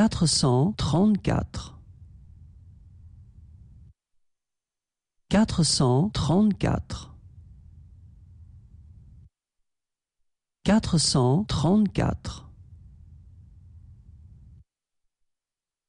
quatre cent trente-quatre. Quatre cent trente-quatre. Quatre cent trente-quatre.